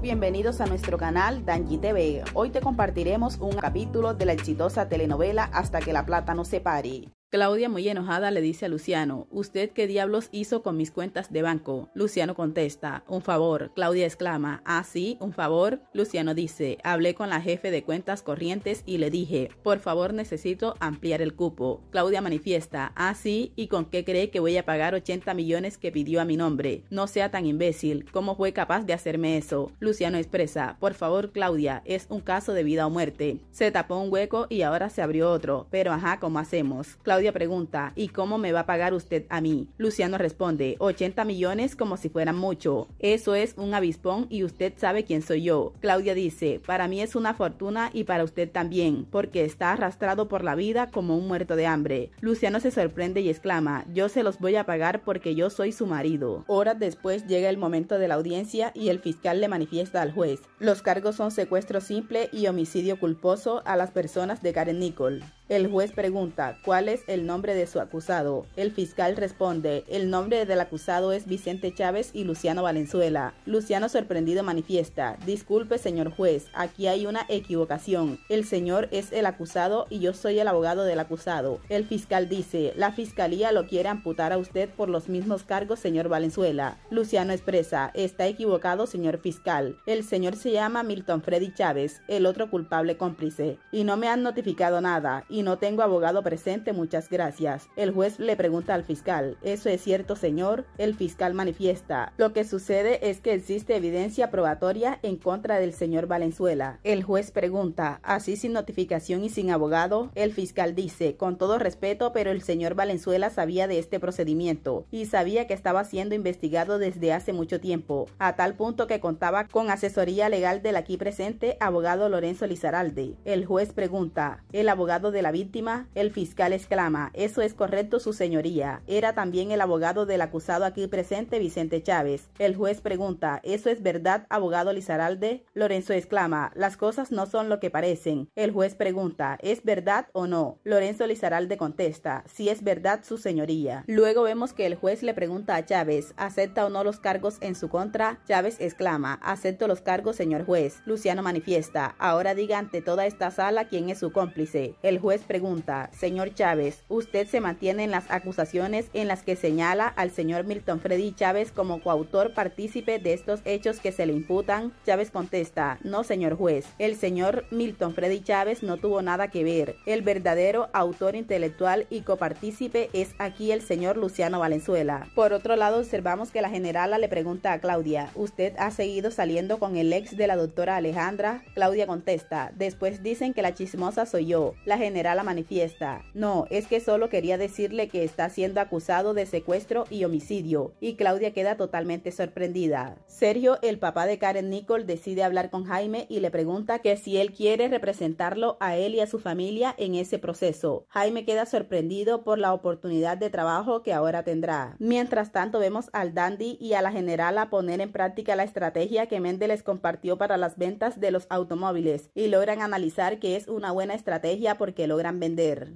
bienvenidos a nuestro canal Danji TV. Hoy te compartiremos un capítulo de la exitosa telenovela Hasta que la plata no se pare. Claudia, muy enojada, le dice a Luciano, ¿usted qué diablos hizo con mis cuentas de banco? Luciano contesta, un favor. Claudia exclama, ¿ah, sí, un favor? Luciano dice, hablé con la jefe de cuentas corrientes y le dije, por favor necesito ampliar el cupo. Claudia manifiesta, ¿ah, sí? ¿Y con qué cree que voy a pagar 80 millones que pidió a mi nombre? No sea tan imbécil, ¿cómo fue capaz de hacerme eso? Luciano expresa, por favor Claudia, es un caso de vida o muerte. Se tapó un hueco y ahora se abrió otro, pero ajá, ¿cómo hacemos? Claudia Claudia pregunta, ¿y cómo me va a pagar usted a mí? Luciano responde, 80 millones como si fueran mucho. Eso es un avispón y usted sabe quién soy yo. Claudia dice, para mí es una fortuna y para usted también, porque está arrastrado por la vida como un muerto de hambre. Luciano se sorprende y exclama, yo se los voy a pagar porque yo soy su marido. Horas después llega el momento de la audiencia y el fiscal le manifiesta al juez. Los cargos son secuestro simple y homicidio culposo a las personas de Karen Nicole. El juez pregunta, ¿cuál es el nombre de su acusado? El fiscal responde, el nombre del acusado es Vicente Chávez y Luciano Valenzuela. Luciano sorprendido manifiesta, disculpe señor juez, aquí hay una equivocación. El señor es el acusado y yo soy el abogado del acusado. El fiscal dice, la fiscalía lo quiere amputar a usted por los mismos cargos señor Valenzuela. Luciano expresa, está equivocado señor fiscal. El señor se llama Milton Freddy Chávez, el otro culpable cómplice. Y no me han notificado nada. Y no tengo abogado presente, muchas gracias. El juez le pregunta al fiscal, ¿eso es cierto, señor? El fiscal manifiesta, lo que sucede es que existe evidencia probatoria en contra del señor Valenzuela. El juez pregunta, así sin notificación y sin abogado, el fiscal dice, con todo respeto, pero el señor Valenzuela sabía de este procedimiento y sabía que estaba siendo investigado desde hace mucho tiempo, a tal punto que contaba con asesoría legal del aquí presente abogado Lorenzo Lizaralde. El juez pregunta, ¿el abogado de la víctima, el fiscal exclama, eso es correcto, su señoría. Era también el abogado del acusado aquí presente, Vicente Chávez. El juez pregunta, ¿eso es verdad, abogado Lizaralde? Lorenzo exclama, las cosas no son lo que parecen. El juez pregunta, ¿es verdad o no? Lorenzo Lizaralde contesta, si sí es verdad, su señoría. Luego vemos que el juez le pregunta a Chávez, ¿acepta o no los cargos en su contra? Chávez exclama, acepto los cargos, señor juez. Luciano manifiesta, ahora diga ante toda esta sala quién es su cómplice. El juez pregunta, señor Chávez, ¿usted se mantiene en las acusaciones en las que señala al señor Milton Freddy Chávez como coautor partícipe de estos hechos que se le imputan? Chávez contesta, no, señor juez, el señor Milton Freddy Chávez no tuvo nada que ver. El verdadero autor intelectual y copartícipe es aquí el señor Luciano Valenzuela. Por otro lado, observamos que la generala le pregunta a Claudia, ¿usted ha seguido saliendo con el ex de la doctora Alejandra? Claudia contesta, después dicen que la chismosa soy yo. La la manifiesta, no, es que solo quería decirle que está siendo acusado de secuestro y homicidio, y Claudia queda totalmente sorprendida. Sergio, el papá de Karen Nicole, decide hablar con Jaime y le pregunta que si él quiere representarlo a él y a su familia en ese proceso. Jaime queda sorprendido por la oportunidad de trabajo que ahora tendrá. Mientras tanto vemos al dandy y a la general a poner en práctica la estrategia que Mende les compartió para las ventas de los automóviles y logran analizar que es una buena estrategia porque logran vender.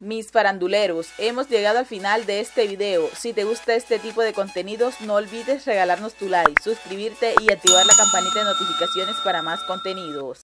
Mis faranduleros, hemos llegado al final de este video. Si te gusta este tipo de contenidos, no olvides regalarnos tu like, suscribirte y activar la campanita de notificaciones para más contenidos.